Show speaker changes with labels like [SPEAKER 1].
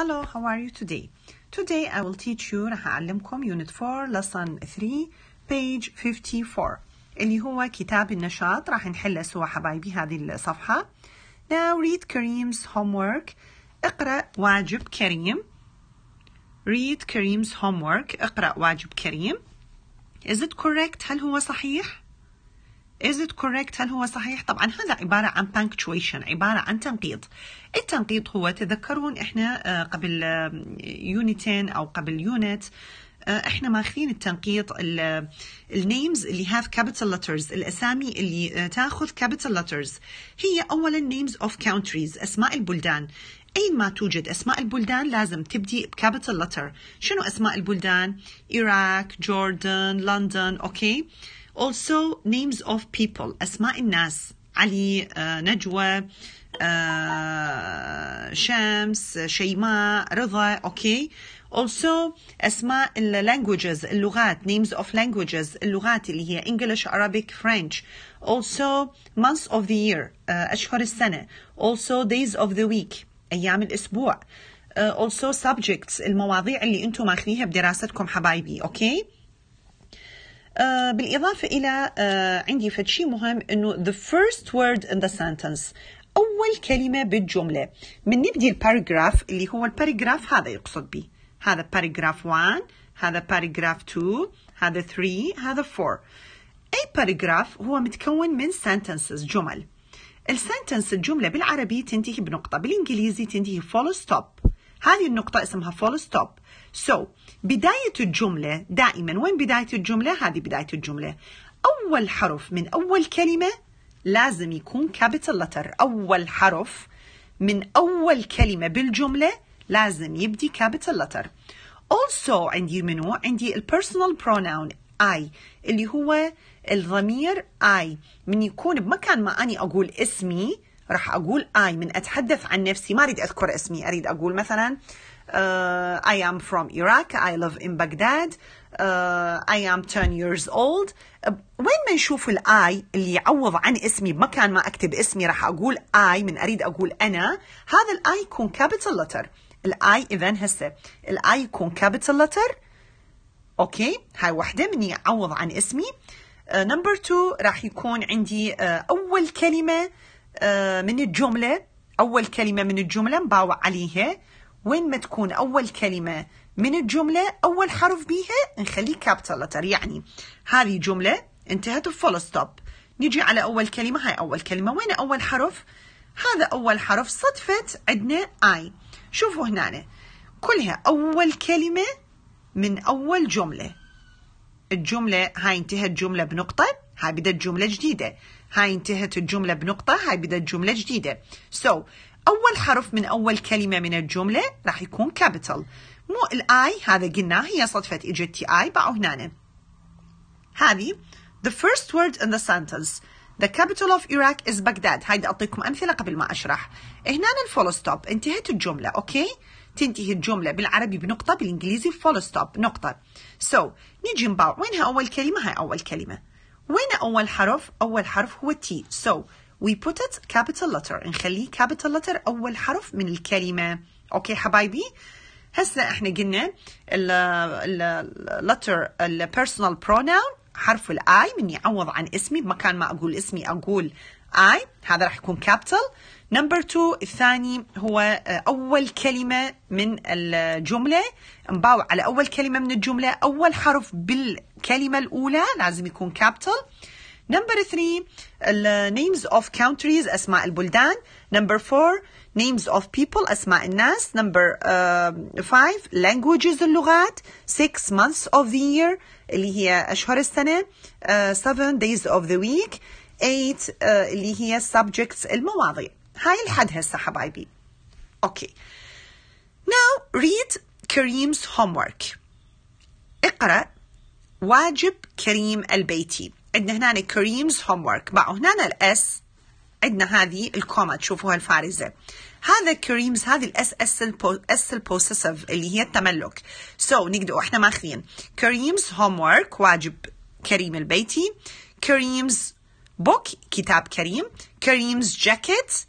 [SPEAKER 1] Hello, how are you today? Today I will teach you راح أعلمكم Unit 4 Lesson 3 Page 54 اللي هو كتاب النشاط راح نحله سوا حبايبي هذه الصفحة Now read Kareem's homework اقرأ واجب كريم Read Kareem's homework اقرأ واجب كريم Is it correct؟ هل هو صحيح؟ Is it correct؟ هل هو صحيح؟ طبعا هذا عبارة عن punctuation عبارة عن تنقيط التنقيط هو تذكرون احنا آه، قبل يونتين آه، أو قبل يونت آه، احنا ماخذين التنقيط النيمز اللي have capital letters الاسامي اللي تاخذ capital letters هي اولا names of countries اسماء البلدان أين ما توجد أسماء البلدان لازم تبدي بكابيتال لتر شنو أسماء البلدان؟ إيراك، جوردن، لندن، أوكي؟ also names of people أسماء الناس علي uh, نجوى uh, شمس شيماء رضا okay also أسماء languages اللغات names of languages اللغات اللي هي English Arabic French also months of the year uh, أشهر السنة also days of the week أيام الأسبوع uh, also subjects المواضيع اللي أنتم ماخذيها بدراستكم حبايبي okay آه، بالإضافة إلى آه، عندي فد مهم أنه the first word in the sentence أول كلمة بالجملة من نبدي الباراجراف اللي هو الباراجراف هذا يقصد به هذا باراجراف 1 هذا باراجراف 2 هذا 3 هذا 4 أي باراجراف هو متكون من sentences جمل السنتنس الجملة بالعربي تنتهي بنقطة بالإنجليزي تنتهي فول ستوب هذه النقطة اسمها فول ستوب سو بداية الجملة دائما وين بداية الجملة هذه بداية الجملة أول حرف من أول كلمة لازم يكون كابيتال لتر أول حرف من أول كلمة بالجملة لازم يبدي كابيتال لتر also عندي منو عندي البيرسونال pronoun I اللي هو الضمير I من يكون بمكان ما أني أقول اسمي راح أقول اي من أتحدث عن نفسي ما أريد أذكر اسمي أريد أقول مثلا uh, I am from Iraq I live in Baghdad uh, I am 10 years old uh, وين ما نشوف الاي اللي يعوض عن اسمي بمكان ما أكتب اسمي راح أقول I من أريد أقول أنا هذا الاي يكون capital letter الاي إذا هسه الاي يكون capital letter أوكي هاي وحدة من يعوض عن اسمي نمبر uh, 2 راح يكون عندي uh, أول كلمة uh, آه، من الجملة أول كلمة من الجملة نباوع عليها وين ما تكون أول كلمة من الجملة أول حرف بيها نخليه كابيتال لتر يعني هذه جملة انتهت بفول ستوب نجي على أول كلمة هاي أول كلمة وين أول حرف هذا أول حرف صدفة عندنا I شوفوا هنا كلها أول كلمة من أول جملة الجملة هاي انتهت جملة بنقطة هاي بدت جملة جديدة هاي انتهت الجملة بنقطة هاي بدت جملة جديدة so أول حرف من أول كلمة من الجملة راح يكون capital مو الاي هذا قلناه هي صدفة اجت تي اي باعوا هنا هذه the first word in the sentence The capital of Iraq is Baghdad. هاي بدي أعطيكم أمثلة قبل ما أشرح. هنا الفول ستوب انتهت الجملة، أوكي؟ تنتهي الجملة بالعربي بنقطة، بالإنجليزي فول ستوب نقطة. So نيجي نباع وينها أول كلمة؟ هاي أول كلمة. وين أول حرف؟ أول حرف هو T so we put it capital letter نخليه capital letter أول حرف من الكلمة أوكي حبايبي هسه احنا قلنا ال ال letter ال personal pronoun حرف I مني أعوض عن اسمي بمكان ما اقول اسمي اقول I هذا راح يكون capital نمبر 2 الثاني هو آه، أول كلمة من الجملة نباو على أول كلمة من الجملة أول حرف بالكلمة الأولى لازم يكون كابيتال نمبر 3 names of countries أسماء البلدان نمبر 4 names of people أسماء الناس نمبر 5 آه، languages اللغات 6 months of the year اللي هي أشهر السنة 7 آه، uh, days of the week 8 uh, اللي هي subjects المواضيع هاي لحد هسه حبايبي اوكي ريد كريمز كريم's homework اقرأ واجب كريم البيتي عندنا هنا كريمز هوم ورك باعوا هنا الاس عندنا هذه الكوما تشوفوها الفارزه هذا كريمز هذه الاس اس اس البوسيسيف اللي هي التملك سو so, نقدر احنا ماخذين كريمز هوم ورك واجب كريم البيتي كريمز بوك كتاب كريم كريمز جاكيت